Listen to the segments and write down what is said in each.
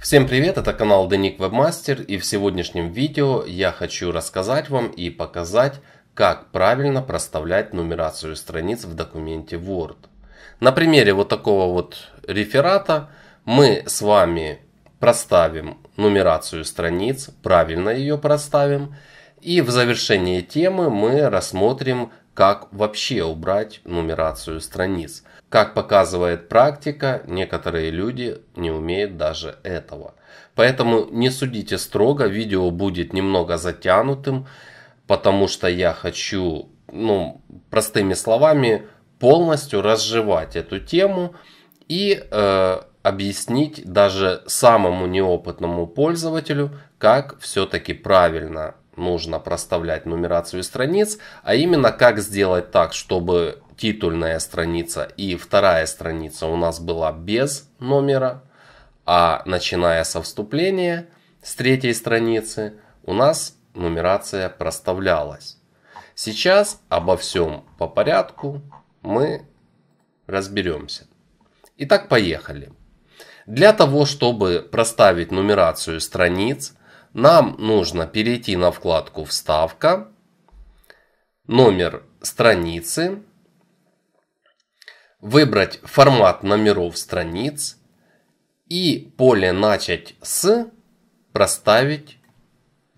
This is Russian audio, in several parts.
Всем привет, это канал Denik Вебмастер, и в сегодняшнем видео я хочу рассказать вам и показать, как правильно проставлять нумерацию страниц в документе Word. На примере вот такого вот реферата мы с вами проставим нумерацию страниц, правильно ее проставим. И в завершении темы мы рассмотрим, как вообще убрать нумерацию страниц. Как показывает практика, некоторые люди не умеют даже этого. Поэтому не судите строго, видео будет немного затянутым, потому что я хочу, ну, простыми словами, полностью разжевать эту тему и э, объяснить даже самому неопытному пользователю, как все-таки правильно нужно проставлять нумерацию страниц, а именно как сделать так, чтобы титульная страница и вторая страница у нас была без номера, а начиная со вступления с третьей страницы у нас нумерация проставлялась. Сейчас обо всем по порядку мы разберемся. Итак, поехали. Для того, чтобы проставить нумерацию страниц – нам нужно перейти на вкладку «Вставка», номер страницы, выбрать формат номеров страниц и поле «Начать с» проставить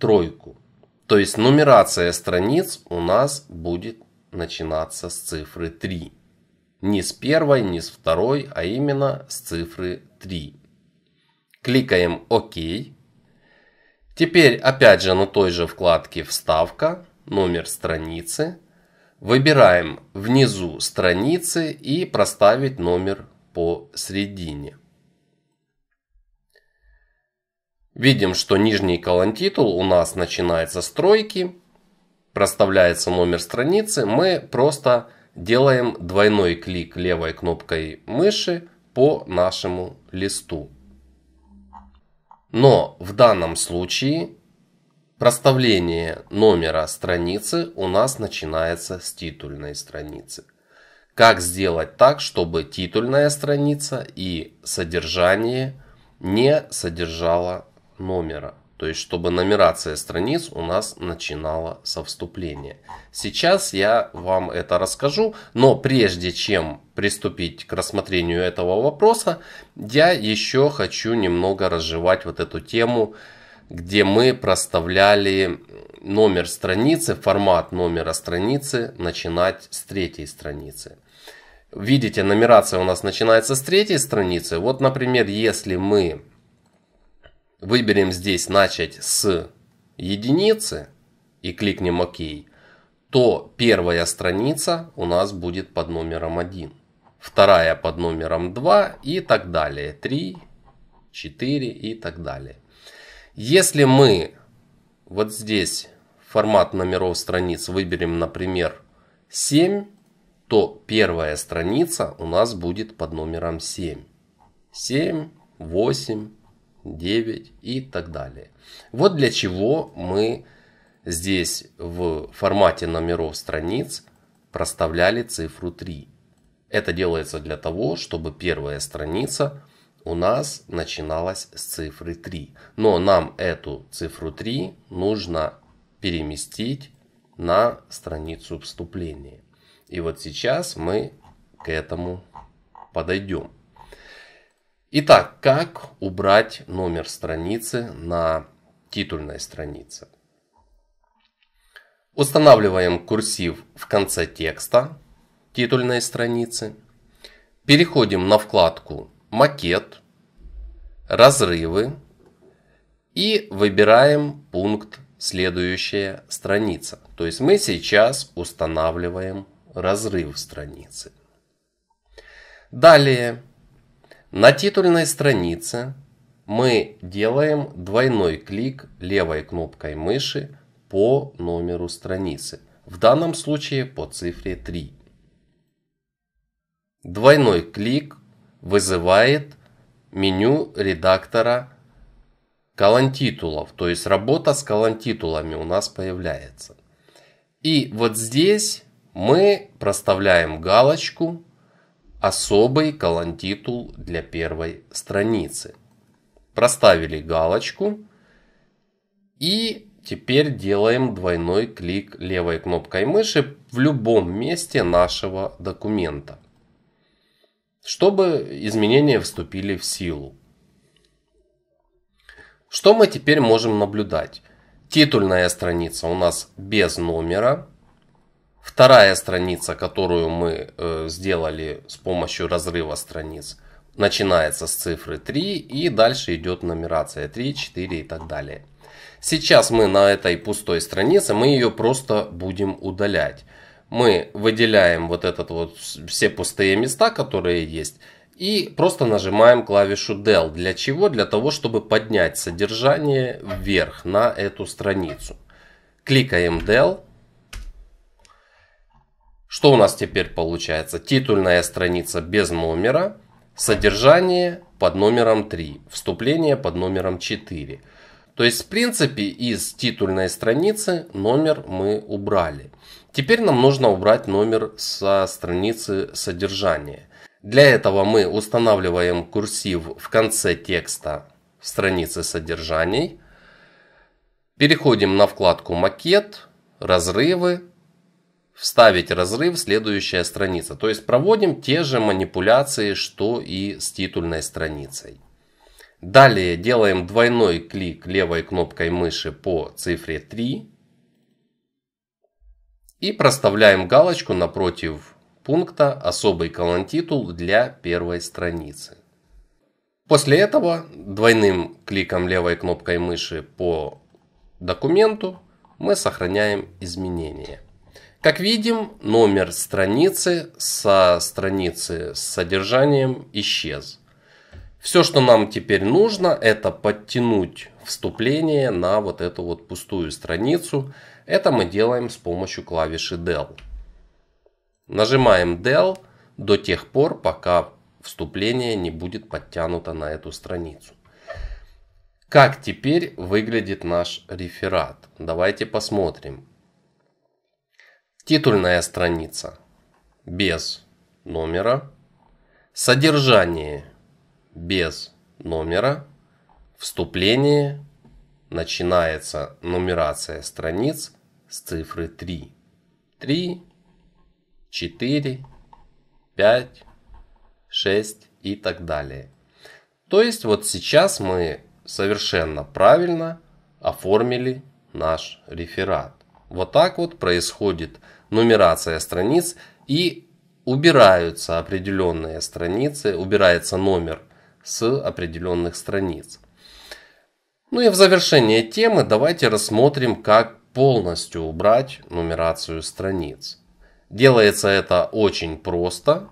тройку. То есть нумерация страниц у нас будет начинаться с цифры 3. Не с первой, не с второй, а именно с цифры 3. Кликаем «Ок». OK. Теперь опять же на той же вкладке «Вставка», номер страницы. Выбираем внизу страницы и проставить номер посредине. Видим, что нижний колонтитул у нас начинается с тройки. Проставляется номер страницы. Мы просто делаем двойной клик левой кнопкой мыши по нашему листу. Но в данном случае проставление номера страницы у нас начинается с титульной страницы. Как сделать так, чтобы титульная страница и содержание не содержало номера? то есть чтобы нумерация страниц у нас начинала со вступления. Сейчас я вам это расскажу, но прежде чем приступить к рассмотрению этого вопроса, я еще хочу немного разжевать вот эту тему, где мы проставляли номер страницы, формат номера страницы начинать с третьей страницы. Видите, нумерация у нас начинается с третьей страницы. Вот, например, если мы выберем здесь начать с единицы и кликнем ОК, то первая страница у нас будет под номером 1, вторая под номером 2 и так далее, 3, 4 и так далее. Если мы вот здесь формат номеров страниц выберем, например, 7, то первая страница у нас будет под номером 7. 7, 8, 9 и так далее. Вот для чего мы здесь в формате номеров страниц проставляли цифру 3. Это делается для того, чтобы первая страница у нас начиналась с цифры 3. Но нам эту цифру 3 нужно переместить на страницу вступления. И вот сейчас мы к этому подойдем. Итак, как убрать номер страницы на титульной странице? Устанавливаем курсив в конце текста титульной страницы. Переходим на вкладку «Макет», «Разрывы» и выбираем пункт «Следующая страница». То есть мы сейчас устанавливаем разрыв страницы. Далее на титульной странице мы делаем двойной клик левой кнопкой мыши по номеру страницы, в данном случае по цифре 3. Двойной клик вызывает меню редактора колонтитулов, то есть работа с колонтитулами у нас появляется. И вот здесь мы проставляем галочку особый колонтитул для первой страницы. Проставили галочку и теперь делаем двойной клик левой кнопкой мыши в любом месте нашего документа, чтобы изменения вступили в силу. Что мы теперь можем наблюдать? Титульная страница у нас без номера, Вторая страница, которую мы э, сделали с помощью разрыва страниц, начинается с цифры 3 и дальше идет нумерация 3, 4 и так далее. Сейчас мы на этой пустой странице, мы ее просто будем удалять. Мы выделяем вот этот вот все пустые места, которые есть, и просто нажимаем клавишу Del. Для чего? Для того, чтобы поднять содержание вверх на эту страницу. Кликаем Del что у нас теперь получается? Титульная страница без номера, содержание под номером 3, вступление под номером 4. То есть, в принципе, из титульной страницы номер мы убрали. Теперь нам нужно убрать номер со страницы содержания. Для этого мы устанавливаем курсив в конце текста страницы содержаний. Переходим на вкладку «Макет», «Разрывы», вставить разрыв, следующая страница. То есть проводим те же манипуляции, что и с титульной страницей. Далее делаем двойной клик левой кнопкой мыши по цифре 3. И проставляем галочку напротив пункта «Особый колонтитул для первой страницы». После этого двойным кликом левой кнопкой мыши по документу мы сохраняем изменения. Как видим, номер страницы со страницы с содержанием исчез. Все, что нам теперь нужно, это подтянуть вступление на вот эту вот пустую страницу. Это мы делаем с помощью клавиши del. Нажимаем del до тех пор, пока вступление не будет подтянуто на эту страницу. Как теперь выглядит наш реферат? Давайте посмотрим. Титульная страница. Без номера. Содержание. Без номера. Вступление. Начинается нумерация страниц с цифры 3. 3, 4, 5, 6 и так далее. То есть вот сейчас мы совершенно правильно оформили наш реферат. Вот так вот происходит нумерация страниц и убираются определенные страницы, убирается номер с определенных страниц. Ну и в завершение темы давайте рассмотрим, как полностью убрать нумерацию страниц. Делается это очень просто.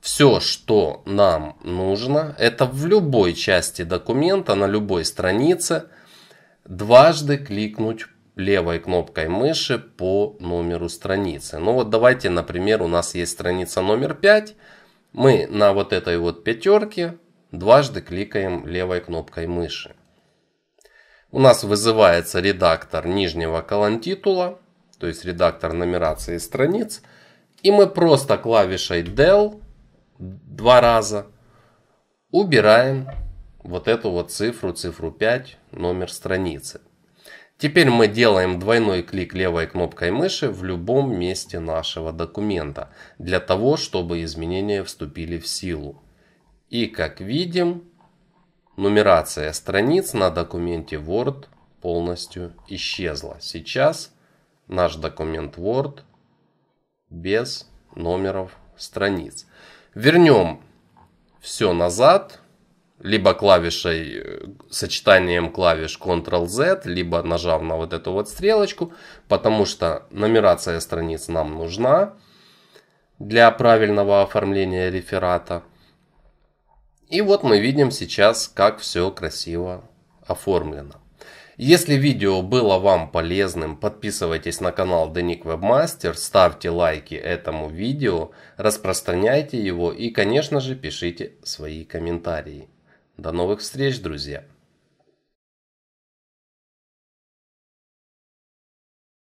Все, что нам нужно, это в любой части документа, на любой странице, дважды кликнуть левой кнопкой мыши по номеру страницы. Ну вот давайте, например, у нас есть страница номер 5. Мы на вот этой вот пятерке дважды кликаем левой кнопкой мыши. У нас вызывается редактор нижнего колонтитула, то есть редактор нумерации страниц. И мы просто клавишей del два раза убираем вот эту вот цифру, цифру 5, номер страницы. Теперь мы делаем двойной клик левой кнопкой мыши в любом месте нашего документа, для того, чтобы изменения вступили в силу. И как видим, нумерация страниц на документе Word полностью исчезла. Сейчас наш документ Word без номеров страниц. Вернем все назад либо клавишей, э, сочетанием клавиш Ctrl-Z, либо нажав на вот эту вот стрелочку, потому что нумерация страниц нам нужна для правильного оформления реферата. И вот мы видим сейчас, как все красиво оформлено. Если видео было вам полезным, подписывайтесь на канал Denik Вебмастер, ставьте лайки этому видео, распространяйте его и, конечно же, пишите свои комментарии. До новых встреч, друзья!